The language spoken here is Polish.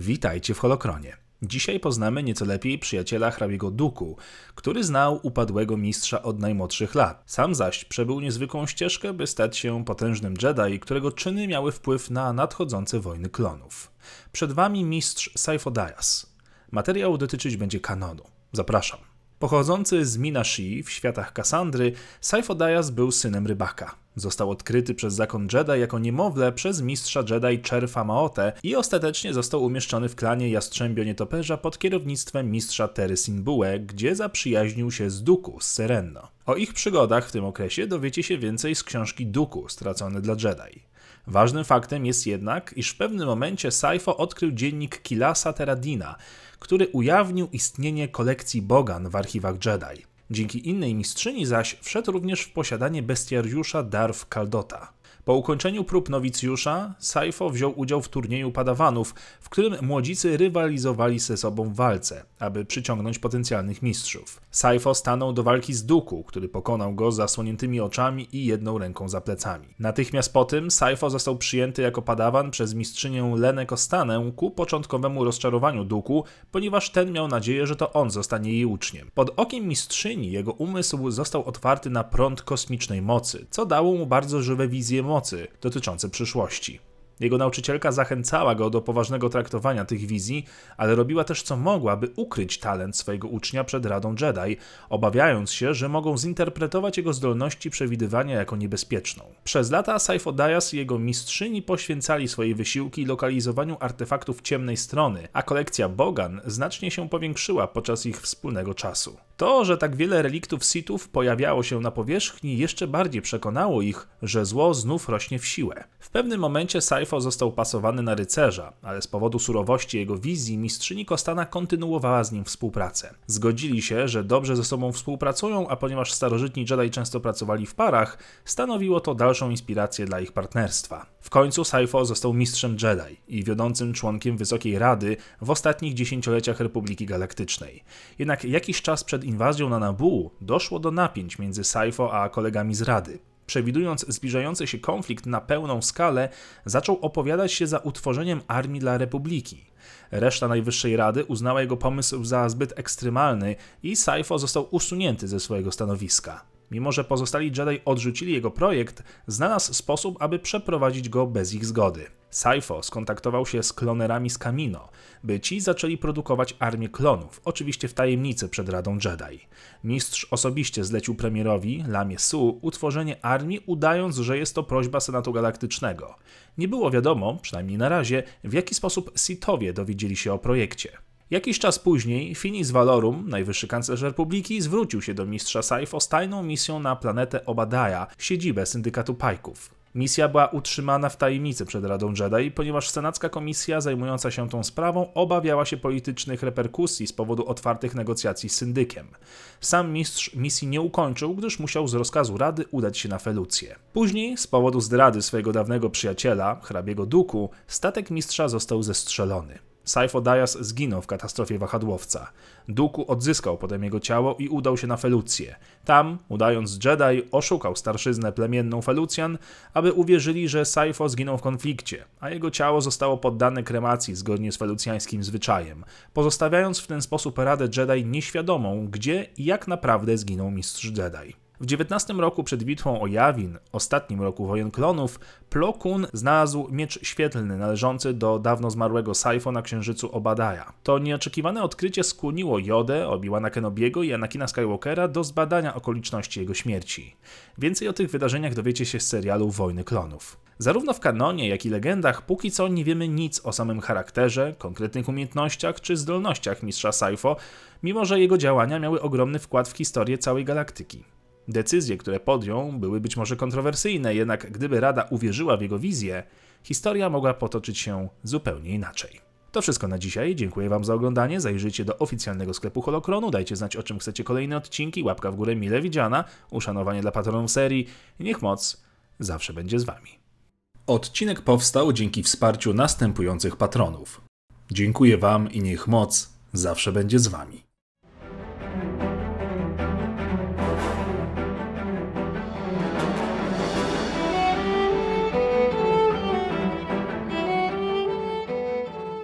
Witajcie w Holokronie. Dzisiaj poznamy nieco lepiej przyjaciela hrabiego Duku, który znał upadłego mistrza od najmłodszych lat. Sam zaś przebył niezwykłą ścieżkę, by stać się potężnym Jedi, którego czyny miały wpływ na nadchodzące wojny klonów. Przed wami mistrz Saifo Dias. Materiał dotyczyć będzie kanonu. Zapraszam. Pochodzący z Minashi w światach Kassandry, Saifo był synem rybaka. Został odkryty przez zakon Jedi jako niemowlę przez mistrza Jedi Czerfa Maotę i ostatecznie został umieszczony w klanie Jastrzębio-Nietoperza pod kierownictwem mistrza Teresin Sinbue, gdzie zaprzyjaźnił się z Duku z Serenno. O ich przygodach w tym okresie dowiecie się więcej z książki Duku Stracone dla Jedi. Ważnym faktem jest jednak, iż w pewnym momencie Saifo odkrył dziennik Kilasa Teradina, który ujawnił istnienie kolekcji Bogan w archiwach Jedi. Dzięki innej mistrzyni zaś wszedł również w posiadanie bestiariusza Darw Kaldota. Po ukończeniu prób nowicjusza, Saifo wziął udział w turnieju padawanów, w którym młodzicy rywalizowali ze sobą w walce, aby przyciągnąć potencjalnych mistrzów. Saifo stanął do walki z Duku, który pokonał go zasłoniętymi oczami i jedną ręką za plecami. Natychmiast po tym Saifo został przyjęty jako padawan przez mistrzynię Lenę Kostanę ku początkowemu rozczarowaniu Duku, ponieważ ten miał nadzieję, że to on zostanie jej uczniem. Pod okiem mistrzyni jego umysł został otwarty na prąd kosmicznej mocy, co dało mu bardzo żywe wizje mocy pomocy dotyczące przyszłości. Jego nauczycielka zachęcała go do poważnego traktowania tych wizji, ale robiła też co mogła, by ukryć talent swojego ucznia przed Radą Jedi, obawiając się, że mogą zinterpretować jego zdolności przewidywania jako niebezpieczną. Przez lata Saifo Dyas i jego mistrzyni poświęcali swoje wysiłki lokalizowaniu artefaktów ciemnej strony, a kolekcja Bogan znacznie się powiększyła podczas ich wspólnego czasu. To, że tak wiele reliktów Sithów pojawiało się na powierzchni, jeszcze bardziej przekonało ich, że zło znów rośnie w siłę. W pewnym momencie Saif Saifo został pasowany na rycerza, ale z powodu surowości jego wizji mistrzyni Kostana kontynuowała z nim współpracę. Zgodzili się, że dobrze ze sobą współpracują, a ponieważ starożytni Jedi często pracowali w parach, stanowiło to dalszą inspirację dla ich partnerstwa. W końcu Saifo został mistrzem Jedi i wiodącym członkiem Wysokiej Rady w ostatnich dziesięcioleciach Republiki Galaktycznej. Jednak jakiś czas przed inwazją na Nabu doszło do napięć między Saifo a kolegami z Rady. Przewidując zbliżający się konflikt na pełną skalę, zaczął opowiadać się za utworzeniem armii dla republiki. Reszta Najwyższej Rady uznała jego pomysł za zbyt ekstremalny i Saifo został usunięty ze swojego stanowiska. Mimo, że pozostali Jedi odrzucili jego projekt, znalazł sposób, aby przeprowadzić go bez ich zgody. Saifo skontaktował się z klonerami z Kamino, by ci zaczęli produkować armię klonów, oczywiście w tajemnicy przed Radą Jedi. Mistrz osobiście zlecił premierowi, Lamie Su, utworzenie armii, udając, że jest to prośba Senatu Galaktycznego. Nie było wiadomo, przynajmniej na razie, w jaki sposób Sithowie dowiedzieli się o projekcie. Jakiś czas później Finis Valorum, najwyższy kanclerz Republiki, zwrócił się do mistrza Saifo z tajną misją na planetę Obadaya, siedzibę syndykatu Pajków. Misja była utrzymana w tajemnicy przed Radą Jedi, ponieważ senacka komisja zajmująca się tą sprawą obawiała się politycznych reperkusji z powodu otwartych negocjacji z syndykiem. Sam mistrz misji nie ukończył, gdyż musiał z rozkazu Rady udać się na Felucję. Później, z powodu zdrady swojego dawnego przyjaciela, hrabiego Duku, statek mistrza został zestrzelony. Saifo Dias zginął w katastrofie wahadłowca. Duku odzyskał potem jego ciało i udał się na Felucję. Tam, udając Jedi, oszukał starszyznę plemienną Felucjan, aby uwierzyli, że Saifo zginął w konflikcie, a jego ciało zostało poddane kremacji zgodnie z felucjańskim zwyczajem, pozostawiając w ten sposób Radę Jedi nieświadomą, gdzie i jak naprawdę zginął mistrz Jedi. W 19 roku przed bitwą o Jawin, ostatnim roku wojen klonów, Plokun znalazł miecz świetlny należący do dawno zmarłego Saifo na księżycu Obadaya. To nieoczekiwane odkrycie skłoniło Jodę, Obi-Wana Kenobiego i Anakina Skywalkera do zbadania okoliczności jego śmierci. Więcej o tych wydarzeniach dowiecie się z serialu Wojny Klonów. Zarówno w kanonie, jak i legendach póki co nie wiemy nic o samym charakterze, konkretnych umiejętnościach czy zdolnościach mistrza Saifo, mimo że jego działania miały ogromny wkład w historię całej galaktyki. Decyzje, które podjął, były być może kontrowersyjne, jednak gdyby Rada uwierzyła w jego wizję, historia mogła potoczyć się zupełnie inaczej. To wszystko na dzisiaj. Dziękuję Wam za oglądanie. Zajrzyjcie do oficjalnego sklepu Holokronu. Dajcie znać, o czym chcecie kolejne odcinki. Łapka w górę mile widziana. Uszanowanie dla patronów serii. Niech moc zawsze będzie z Wami. Odcinek powstał dzięki wsparciu następujących patronów. Dziękuję Wam i niech moc zawsze będzie z Wami.